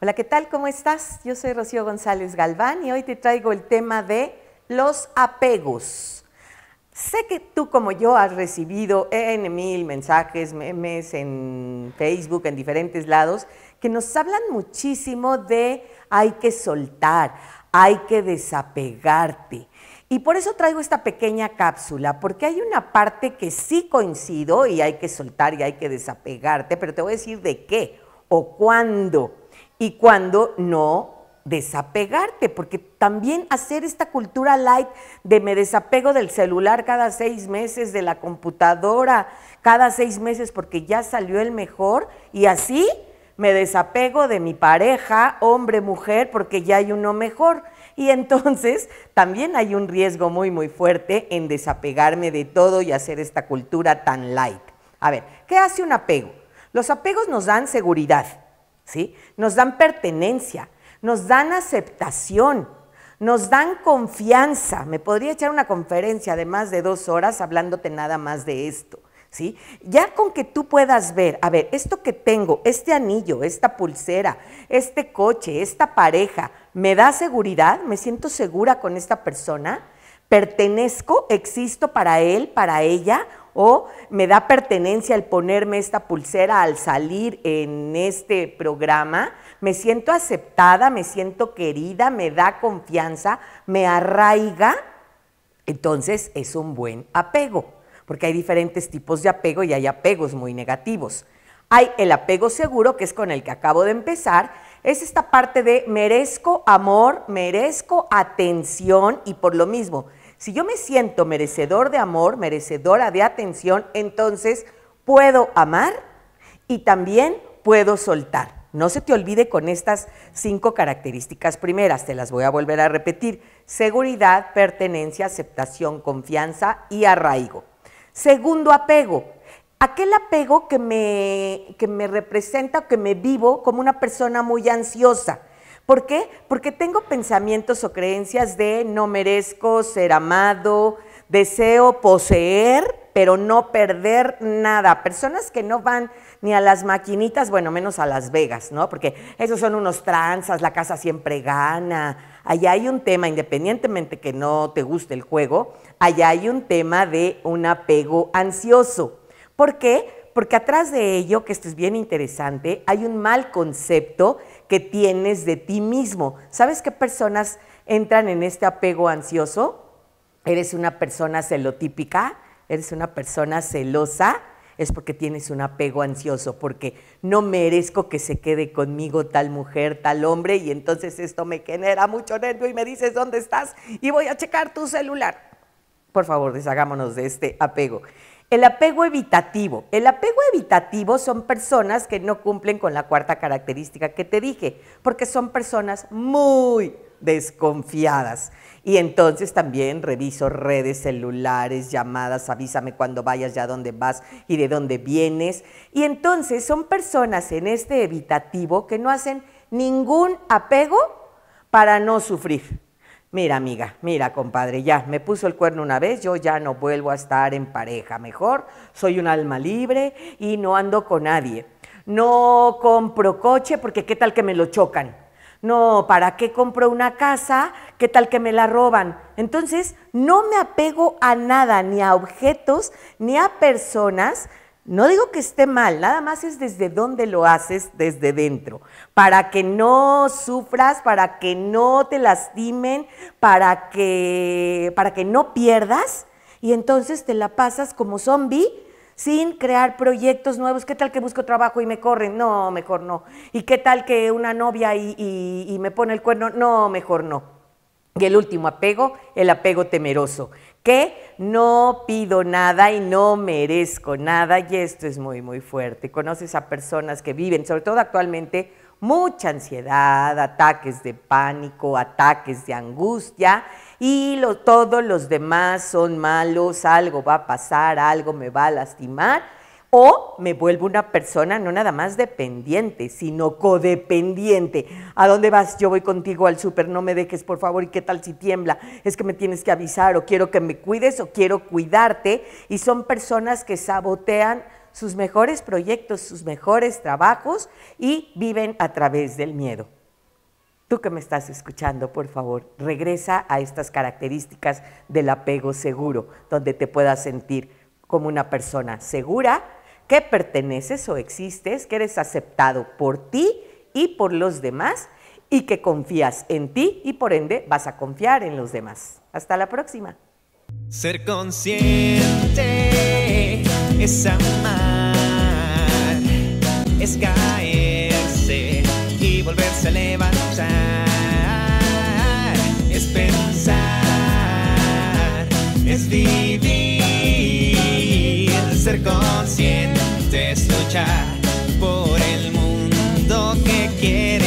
Hola, ¿qué tal? ¿Cómo estás? Yo soy Rocío González Galván y hoy te traigo el tema de los apegos. Sé que tú como yo has recibido en mil mensajes, memes, en Facebook, en diferentes lados, que nos hablan muchísimo de hay que soltar, hay que desapegarte. Y por eso traigo esta pequeña cápsula, porque hay una parte que sí coincido y hay que soltar y hay que desapegarte, pero te voy a decir de qué o cuándo y cuando no desapegarte, porque también hacer esta cultura light de me desapego del celular cada seis meses, de la computadora cada seis meses, porque ya salió el mejor, y así me desapego de mi pareja, hombre, mujer, porque ya hay uno mejor. Y entonces también hay un riesgo muy, muy fuerte en desapegarme de todo y hacer esta cultura tan light. A ver, ¿qué hace un apego? Los apegos nos dan seguridad nos dan pertenencia, nos dan aceptación, nos dan confianza. Me podría echar una conferencia de más de dos horas hablándote nada más de esto. ¿Sí? Ya con que tú puedas ver, a ver, esto que tengo, este anillo, esta pulsera, este coche, esta pareja, ¿me da seguridad? ¿Me siento segura con esta persona? ¿Pertenezco? ¿Existo para él, para ella? o me da pertenencia el ponerme esta pulsera al salir en este programa, me siento aceptada, me siento querida, me da confianza, me arraiga, entonces es un buen apego, porque hay diferentes tipos de apego y hay apegos muy negativos. Hay el apego seguro, que es con el que acabo de empezar, es esta parte de merezco amor, merezco atención y por lo mismo, si yo me siento merecedor de amor, merecedora de atención, entonces puedo amar y también puedo soltar. No se te olvide con estas cinco características primeras, te las voy a volver a repetir. Seguridad, pertenencia, aceptación, confianza y arraigo. Segundo apego, aquel apego que me, que me representa, que me vivo como una persona muy ansiosa ¿Por qué? Porque tengo pensamientos o creencias de no merezco ser amado, deseo poseer, pero no perder nada. Personas que no van ni a las maquinitas, bueno, menos a Las Vegas, ¿no? Porque esos son unos tranzas, la casa siempre gana. Allá hay un tema, independientemente que no te guste el juego, allá hay un tema de un apego ansioso. ¿Por qué? Porque atrás de ello, que esto es bien interesante, hay un mal concepto que tienes de ti mismo. ¿Sabes qué personas entran en este apego ansioso? Eres una persona celotípica, eres una persona celosa, es porque tienes un apego ansioso, porque no merezco que se quede conmigo tal mujer, tal hombre, y entonces esto me genera mucho nervio y me dices dónde estás y voy a checar tu celular. Por favor, deshagámonos de este apego. El apego evitativo. El apego evitativo son personas que no cumplen con la cuarta característica que te dije, porque son personas muy desconfiadas. Y entonces también reviso redes celulares, llamadas, avísame cuando vayas, ya dónde vas y de dónde vienes. Y entonces son personas en este evitativo que no hacen ningún apego para no sufrir. Mira, amiga, mira, compadre, ya me puso el cuerno una vez, yo ya no vuelvo a estar en pareja. Mejor soy un alma libre y no ando con nadie. No compro coche porque qué tal que me lo chocan. No, ¿para qué compro una casa? ¿Qué tal que me la roban? Entonces, no me apego a nada, ni a objetos, ni a personas no digo que esté mal, nada más es desde dónde lo haces, desde dentro, para que no sufras, para que no te lastimen, para que, para que no pierdas y entonces te la pasas como zombie sin crear proyectos nuevos. ¿Qué tal que busco trabajo y me corren? No, mejor no. ¿Y qué tal que una novia y me pone el cuerno? No, mejor no. Y el último apego, el apego temeroso, que no pido nada y no merezco nada, y esto es muy, muy fuerte. Conoces a personas que viven, sobre todo actualmente, mucha ansiedad, ataques de pánico, ataques de angustia, y lo, todos los demás son malos, algo va a pasar, algo me va a lastimar o me vuelvo una persona no nada más dependiente, sino codependiente. ¿A dónde vas? Yo voy contigo al súper, no me dejes, por favor. ¿Y qué tal si tiembla? Es que me tienes que avisar o quiero que me cuides o quiero cuidarte. Y son personas que sabotean sus mejores proyectos, sus mejores trabajos y viven a través del miedo. Tú que me estás escuchando, por favor, regresa a estas características del apego seguro, donde te puedas sentir como una persona segura, que perteneces o existes, que eres aceptado por ti y por los demás y que confías en ti y por ende vas a confiar en los demás. Hasta la próxima. Ser consciente es amar, es caerse y volverse a levantar, es pensar, es vivir, ser consciente es luchar por el mundo que quieres.